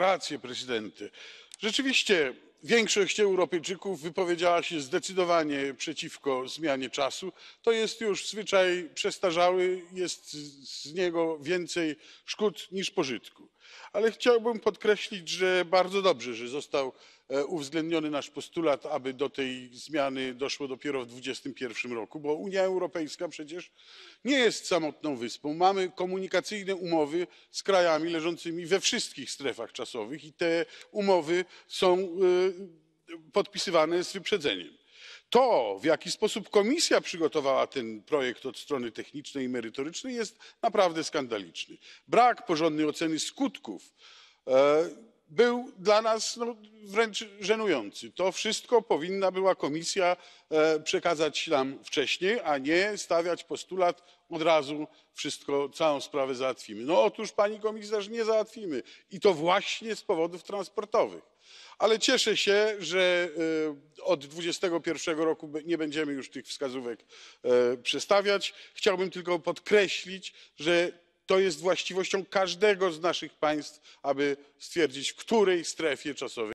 panie przewodniczący! rzeczywiście większość europejczyków wypowiedziała się zdecydowanie przeciwko zmianie czasu. to jest już zwyczaj przestarzały jest z niego więcej szkód niż pożytku ale chciałbym podkreślić że bardzo dobrze że został e, uwzględniony nasz postulat aby do tej zmiany doszło dopiero w dwa tysiące dwadzieścia roku bo unia europejska przecież nie jest samotną wyspą mamy komunikacyjne umowy z krajami leżącymi we wszystkich strefach czasowych i te umowy są e, podpisywane z wyprzedzeniem to w jaki sposób komisja przygotowała ten projekt od strony technicznej i merytorycznej jest naprawdę skandaliczne. brak porządnej oceny skutków e, dla nas no, wręcz żenujący. to wszystko powinna była komisja e, przekazać nam wcześniej a nie stawiać postulat od razu wszystko całą sprawę załatwimy. no otóż pani komisarz nie załatwimy i to właśnie z powodów transportowych. ale cieszę się że e, od 2021 roku nie będziemy już tych wskazówek e, przestawiać. chciałbym tylko podkreślić że to jest właściwością każdego z naszych państw aby stwierdzić w której strefie czasowej.